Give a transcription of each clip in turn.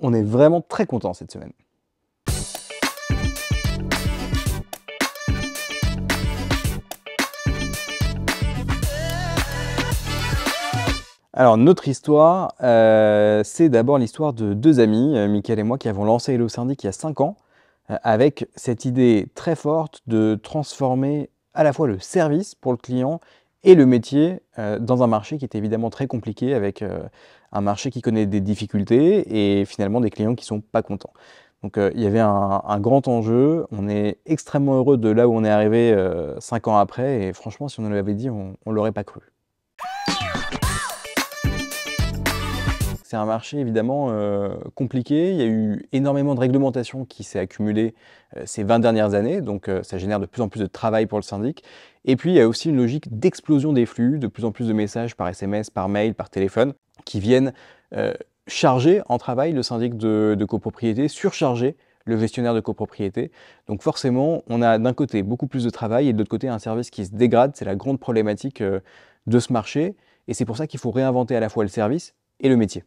On est vraiment très content cette semaine. Alors notre histoire, euh, c'est d'abord l'histoire de deux amis, euh, Michael et moi, qui avons lancé Hello Syndic il y a cinq ans, euh, avec cette idée très forte de transformer à la fois le service pour le client et le métier euh, dans un marché qui est évidemment très compliqué, avec euh, un marché qui connaît des difficultés et finalement des clients qui sont pas contents. Donc euh, il y avait un, grand enjeu, on est extrêmement heureux de là où on est arrivé cinq ans après, et franchement si on nous l'avait dit, on ne l'aurait pas cru. C'est un marché évidemment euh, compliqué. Il y a eu énormément de réglementation qui s'est accumulée euh, ces 20 dernières années, donc euh, ça génère de plus en plus de travail pour le syndic. Et puis il y a aussi une logique d'explosion des flux, de plus en plus de messages par SMS, par mail, par téléphone, qui viennent charger en travail le syndic de, de copropriété, surcharger le gestionnaire de copropriété. Donc forcément, on a d'un côté beaucoup plus de travail et de l'autre côté un service qui se dégrade. C'est la grande problématique de ce marché. Et c'est pour ça qu'il faut réinventer à la fois le service et le métier.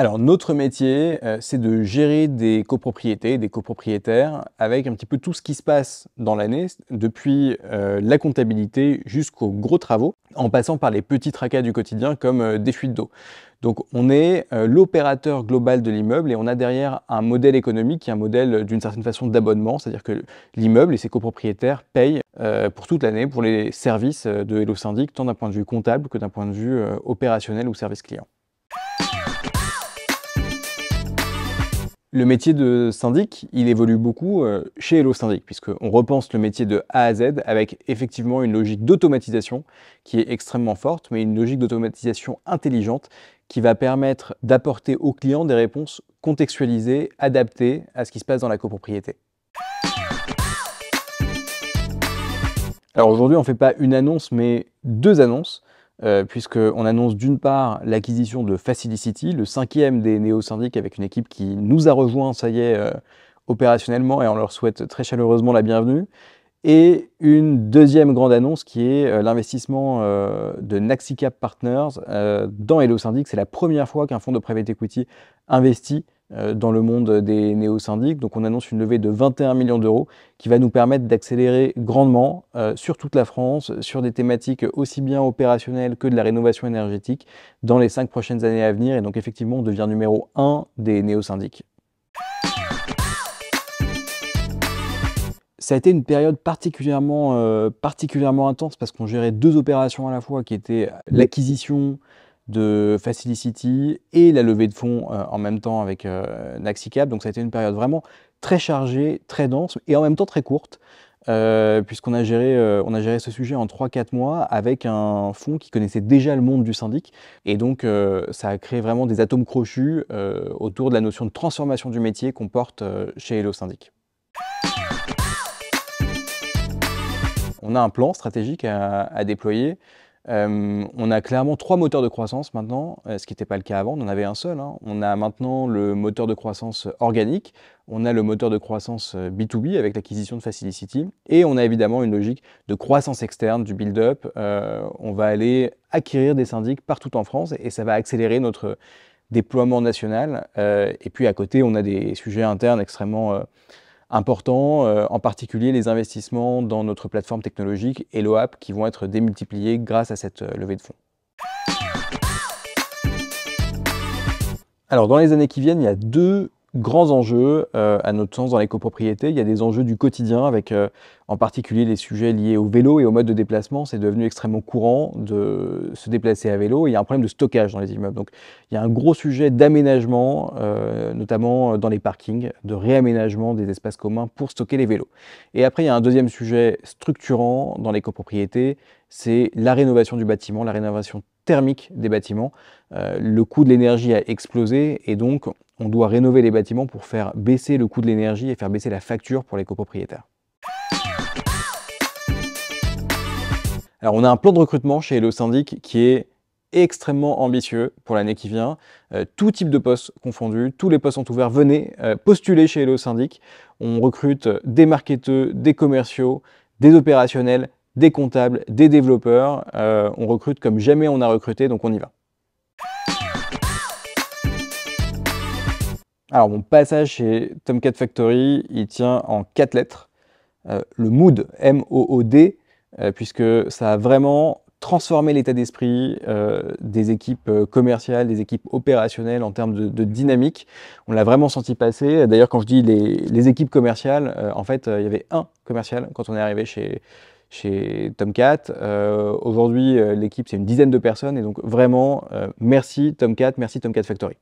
Alors, notre métier, euh, c'est de gérer des copropriétés, des copropriétaires, avec un petit peu tout ce qui se passe dans l'année, depuis euh, la comptabilité jusqu'aux gros travaux, en passant par les petits tracas du quotidien comme euh, des fuites d'eau. Donc, on est l'opérateur global de l'immeuble et on a derrière un modèle économique qui est un modèle d'une certaine façon d'abonnement, c'est-à-dire que l'immeuble et ses copropriétaires payent pour toute l'année pour les services de Hello Syndic, tant d'un point de vue comptable que d'un point de vue opérationnel ou service client. Le métier de syndic, il évolue beaucoup euh, chez Hello Syndic, puisqu'on repense le métier de A à Z avec effectivement une logique d'automatisation qui est extrêmement forte, mais une logique d'automatisation intelligente qui va permettre d'apporter aux clients des réponses contextualisées, adaptées à ce qui se passe dans la copropriété. Alors aujourd'hui, on ne fait pas une annonce, mais deux annonces. Euh, puisqu'on annonce d'une part l'acquisition de Facilicity, le cinquième des néo-syndics avec une équipe qui nous a rejoint, ça y est, euh, opérationnellement, et on leur souhaite très chaleureusement la bienvenue. Et une deuxième grande annonce qui est euh, l'investissement de Naxicap Partners dans Hello Syndic. C'est la première fois qu'un fonds de private equity investit euh, dans le monde des néo-syndics. Donc on annonce une levée de 21 millions d'euros qui va nous permettre d'accélérer grandement euh, sur toute la France, sur des thématiques aussi bien opérationnelles que de la rénovation énergétique dans les cinq prochaines années à venir. Et donc effectivement, on devient numéro un des néo-syndics. ça a été une période particulièrement, euh, particulièrement intense parce qu'on gérait deux opérations à la fois qui étaient l'acquisition, de facility et la levée de fonds euh, en même temps avec euh, Naxicap. Donc ça a été une période vraiment très chargée, très dense et en même temps très courte. Euh, puisqu'on a, géré, euh, on a géré ce sujet en 3-4 mois avec un fonds qui connaissait déjà le monde du syndic. Et donc, ça a créé vraiment des atomes crochus autour de la notion de transformation du métier qu'on porte chez Hello Syndic. On a un plan stratégique à, à déployer euh, on a clairement trois moteurs de croissance maintenant, euh, ce qui n'était pas le cas avant, on en avait un seul. Hein. On a maintenant le moteur de croissance organique, on a le moteur de croissance B2B euh, avec l'acquisition de Facilicity, et on a évidemment une logique de croissance externe, du build-up. on va aller acquérir des syndics partout en France, et ça va accélérer notre déploiement national. et puis à côté, on a des sujets internes extrêmement important, euh, en particulier les investissements dans notre plateforme technologique et l'OAP qui vont être démultipliés grâce à cette euh, levée de fonds. Alors dans les années qui viennent, il y a deux grands enjeux, euh, à notre sens, dans les copropriétés. Il y a des enjeux du quotidien, avec euh, en particulier les sujets liés au vélo et au mode de déplacement. C'est devenu extrêmement courant de se déplacer à vélo. il y a un problème de stockage dans les immeubles. Donc, il y a un gros sujet d'aménagement, euh, notamment dans les parkings, de réaménagement des espaces communs pour stocker les vélos. Et après, il y a un deuxième sujet structurant dans les copropriétés, c'est la rénovation du bâtiment, la rénovation thermique des bâtiments. Euh, le coût de l'énergie a explosé et donc on doit rénover les bâtiments pour faire baisser le coût de l'énergie et faire baisser la facture pour les copropriétaires. Alors on a un plan de recrutement chez Hello Syndic qui est extrêmement ambitieux pour l'année qui vient. Euh, tout type de postes confondus, tous les postes sont ouverts. Venez euh, postuler chez Hello Syndic. On recrute des marketeurs, des commerciaux, des opérationnels, des comptables, des développeurs. Euh, on recrute comme jamais on a recruté, donc on y va. Alors mon passage chez Tomcat Factory, il tient en quatre lettres. Euh, le mood, M-O-O-D, euh, puisque ça a vraiment transformé l'état d'esprit des équipes commerciales, des équipes opérationnelles en termes de, dynamique. On l'a vraiment senti passer. D'ailleurs, quand je dis les équipes commerciales, en fait, il y avait un commercial quand on est arrivé chez, chez Tomcat. Euh, aujourd'hui, euh, l'équipe, c'est une dizaine de personnes. Et donc, vraiment, euh, merci Tomcat, merci Tomcat Factory.